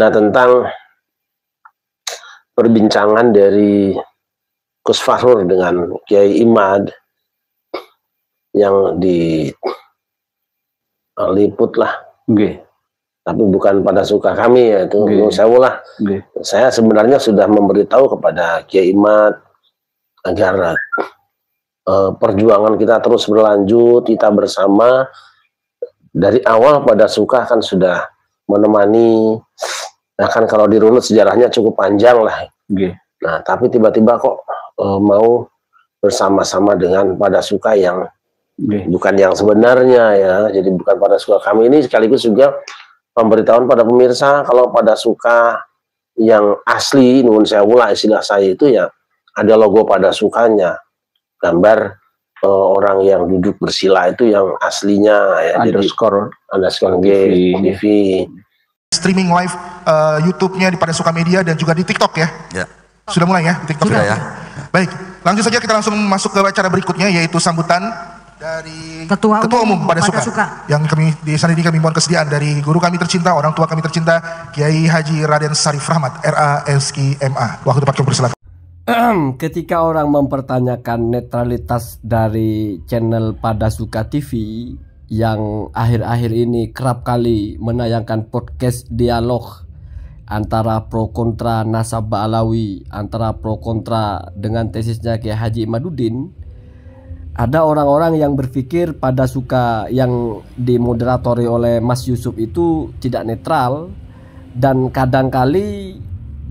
Nah tentang perbincangan dari Gus Fahrur dengan Kiai Imad yang di eh, liput lah. Okay. Tapi bukan pada suka kami ya itu okay. saya lah. Okay. Saya sebenarnya sudah memberitahu kepada Kiai Imad agar uh, perjuangan kita terus berlanjut, kita bersama dari awal pada suka kan sudah menemani bahkan kalau dirunut sejarahnya cukup panjang lah. Okay. Nah, tapi tiba-tiba kok e, mau bersama-sama dengan pada suka yang okay. bukan yang sebenarnya ya. Jadi bukan pada suka kami ini sekaligus juga pemberitahuan pada pemirsa kalau pada suka yang asli nun saya ulah istilah saya itu ya ada logo pada sukanya gambar e, orang yang duduk bersila itu yang aslinya ya underscore jadi, underscore TV, TV streaming live uh, YouTube-nya di pada Suka Media dan juga di TikTok ya. Ya. Sudah mulai ya TikTok. Sudah ya. ya. Baik, langsung saja kita langsung masuk ke acara berikutnya yaitu sambutan dari Ketua, Ketua Umum, Umum pada Suka, Suka yang kami di sana ini kami mohon kesediaan dari guru kami tercinta, orang tua kami tercinta Kiai Haji Raden Sarif Rahmat RA RASKMA. Waktu dipakai persilakan. Ketika orang mempertanyakan netralitas dari channel Pada Suka TV, yang akhir-akhir ini kerap kali menayangkan podcast dialog antara pro kontra nasab Alawi, antara pro kontra dengan tesisnya Kiai Haji Madudin, ada orang-orang yang berpikir pada suka yang dimoderatori oleh Mas Yusuf itu tidak netral dan kadangkali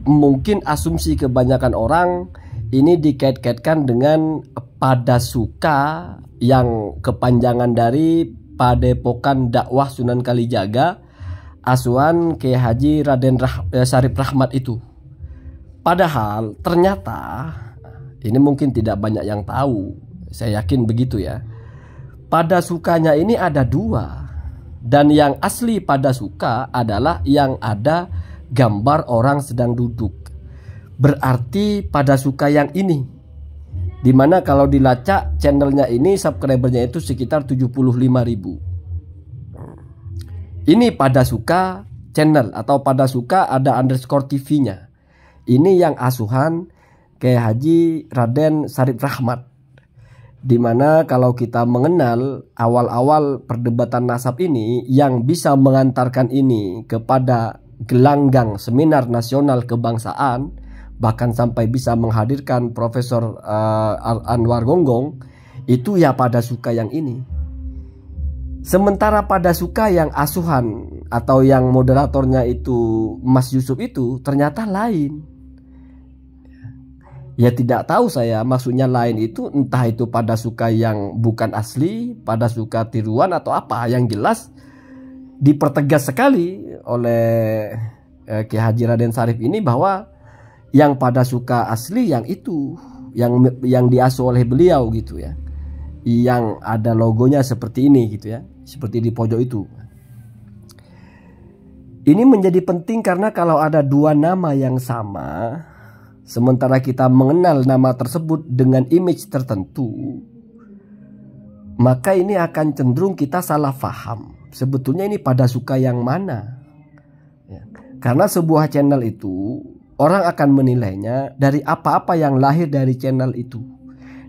mungkin asumsi kebanyakan orang ini dikait-kaitkan dengan pada suka yang kepanjangan dari Padepokan Dakwah Sunan Kalijaga Asuhan kyai Haji Raden Rah eh, Syarif Rahmat itu. Padahal ternyata ini mungkin tidak banyak yang tahu. Saya yakin begitu ya. Pada sukanya ini ada dua dan yang asli pada suka adalah yang ada gambar orang sedang duduk. Berarti pada suka yang ini Dimana kalau dilacak channelnya ini subscribernya itu sekitar 75 ribu. Ini pada suka channel atau pada suka ada underscore TV-nya. Ini yang asuhan ke Haji Raden Sarif Rahmat. Dimana kalau kita mengenal awal-awal perdebatan nasab ini yang bisa mengantarkan ini kepada gelanggang seminar nasional kebangsaan bahkan sampai bisa menghadirkan Profesor uh, Anwar Gonggong itu ya pada suka yang ini. Sementara pada suka yang asuhan atau yang moderatornya itu Mas Yusuf itu ternyata lain. Ya tidak tahu saya maksudnya lain itu entah itu pada suka yang bukan asli, pada suka tiruan atau apa yang jelas dipertegas sekali oleh eh, Ki Haji Raden Sarif ini bahwa yang pada suka asli yang itu yang yang diasuh oleh beliau gitu ya yang ada logonya seperti ini gitu ya seperti di pojok itu ini menjadi penting karena kalau ada dua nama yang sama sementara kita mengenal nama tersebut dengan image tertentu maka ini akan cenderung kita salah faham sebetulnya ini pada suka yang mana ya. karena sebuah channel itu Orang akan menilainya dari apa-apa yang lahir dari channel itu.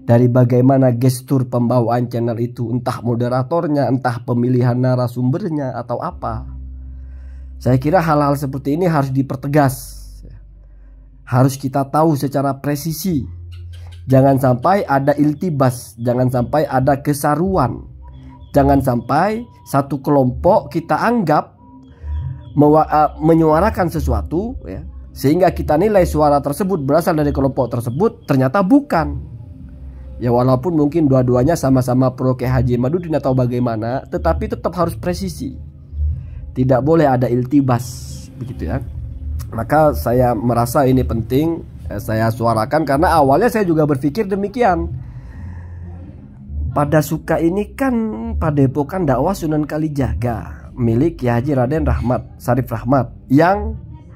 Dari bagaimana gestur pembawaan channel itu, entah moderatornya, entah pemilihan narasumbernya atau apa. Saya kira hal-hal seperti ini harus dipertegas. Harus kita tahu secara presisi. Jangan sampai ada iltibas, jangan sampai ada kesaruan. Jangan sampai satu kelompok kita anggap eh, menyuarakan sesuatu ya sehingga kita nilai suara tersebut berasal dari kelompok tersebut ternyata bukan. Ya walaupun mungkin dua-duanya sama-sama pro ke Haji Madudin atau bagaimana, tetapi tetap harus presisi. Tidak boleh ada iltibas begitu ya. Maka saya merasa ini penting eh, saya suarakan karena awalnya saya juga berpikir demikian. Pada suka ini kan pada padepokan dakwah Sunan Kalijaga milik Kiai Haji Raden Rahmat Sarif Rahmat yang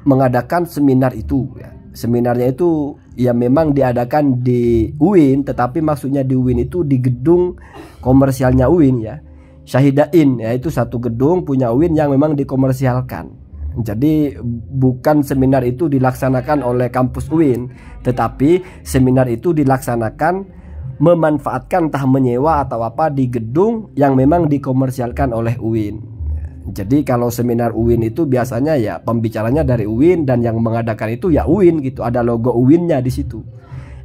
mengadakan seminar itu ya. Seminarnya itu ya memang diadakan di UIN tetapi maksudnya di UIN itu di gedung komersialnya UIN ya. Syahidain ya itu satu gedung punya UIN yang memang dikomersialkan. Jadi bukan seminar itu dilaksanakan oleh kampus UIN tetapi seminar itu dilaksanakan memanfaatkan entah menyewa atau apa di gedung yang memang dikomersialkan oleh UIN jadi kalau seminar UIN itu biasanya ya pembicaranya dari UIN dan yang mengadakan itu ya UIN gitu. Ada logo UIN-nya di situ.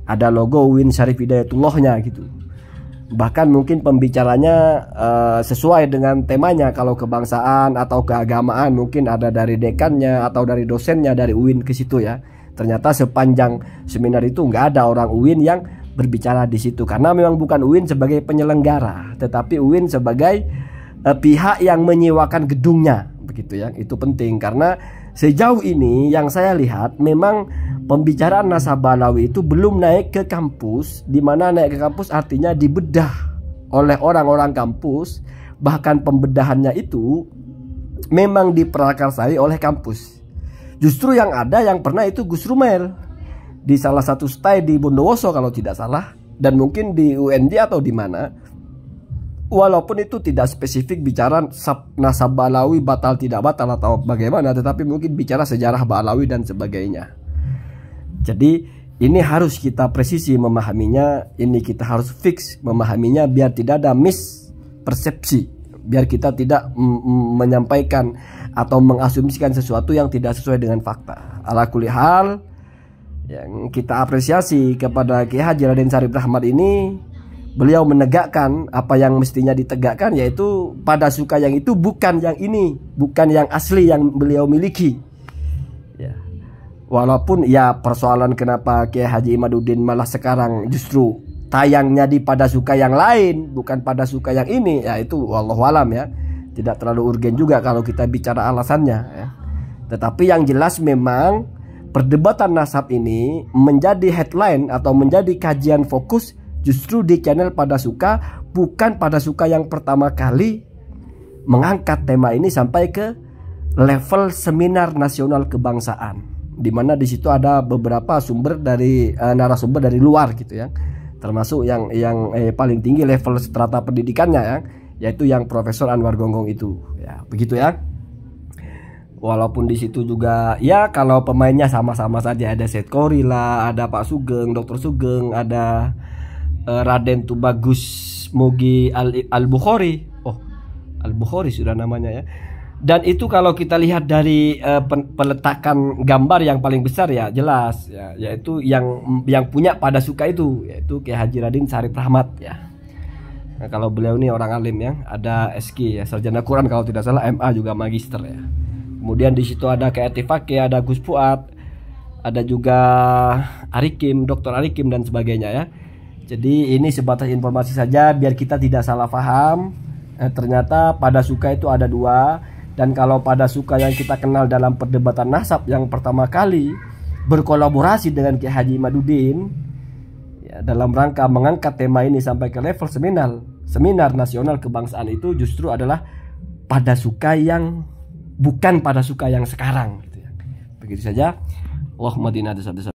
Ada logo UIN Syarif Hidayatullahnya gitu. Bahkan mungkin pembicaranya uh, sesuai dengan temanya kalau kebangsaan atau keagamaan mungkin ada dari dekannya atau dari dosennya dari UIN ke situ ya. Ternyata sepanjang seminar itu nggak ada orang UIN yang berbicara di situ karena memang bukan UIN sebagai penyelenggara, tetapi UIN sebagai eh, pihak yang menyewakan gedungnya begitu ya itu penting karena sejauh ini yang saya lihat memang pembicaraan nasabah Lawi itu belum naik ke kampus di mana naik ke kampus artinya dibedah oleh orang-orang kampus bahkan pembedahannya itu memang diperakarsai oleh kampus justru yang ada yang pernah itu Gus Rumel di salah satu stay di Bondowoso kalau tidak salah dan mungkin di UNJ atau di mana walaupun itu tidak spesifik bicara nasab Balawi batal tidak batal atau bagaimana tetapi mungkin bicara sejarah Balawi dan sebagainya jadi ini harus kita presisi memahaminya ini kita harus fix memahaminya biar tidak ada persepsi biar kita tidak menyampaikan atau mengasumsikan sesuatu yang tidak sesuai dengan fakta ala hal yang kita apresiasi kepada Kiai Haji Raden Sarif Rahmat ini beliau menegakkan apa yang mestinya ditegakkan yaitu pada suka yang itu bukan yang ini bukan yang asli yang beliau miliki ya walaupun ya persoalan kenapa Kiai Haji Imaduddin malah sekarang justru tayangnya di pada suka yang lain bukan pada suka yang ini ya itu wallahu alam ya tidak terlalu urgen juga kalau kita bicara alasannya ya tetapi yang jelas memang perdebatan nasab ini menjadi headline atau menjadi kajian fokus justru di channel pada suka bukan pada suka yang pertama kali mengangkat tema ini sampai ke level seminar nasional kebangsaan di mana di situ ada beberapa sumber dari uh, narasumber dari luar gitu ya termasuk yang yang eh, paling tinggi level strata pendidikannya ya yaitu yang Profesor Anwar Gonggong itu ya begitu ya walaupun di situ juga ya kalau pemainnya sama-sama saja ada Seth Kori lah ada Pak Sugeng Dokter Sugeng ada uh, Raden Tubagus Mugi Al, Al Bukhari. Oh, Al Bukhari sudah namanya ya. Dan itu kalau kita lihat dari uh, peletakan gambar yang paling besar ya jelas ya, yaitu yang yang punya pada suka itu yaitu Kiai Haji Radin Sarip Rahmat ya. Nah, kalau beliau ini orang alim ya, ada SK ya, sarjana Quran kalau tidak salah, MA juga magister ya. Kemudian di situ ada Kiai Tifaki, ada Gus Puat, ada juga Arikim, Dr. Arikim dan sebagainya ya. Jadi ini sebatas informasi saja biar kita tidak salah paham. Eh, ternyata pada suka itu ada dua dan kalau pada suka yang kita kenal dalam perdebatan nasab yang pertama kali berkolaborasi dengan Kiai Haji Madudin ya, dalam rangka mengangkat tema ini sampai ke level seminar seminar nasional kebangsaan itu justru adalah pada suka yang bukan pada suka yang sekarang gitu ya. Begitu saja. Allahumma desa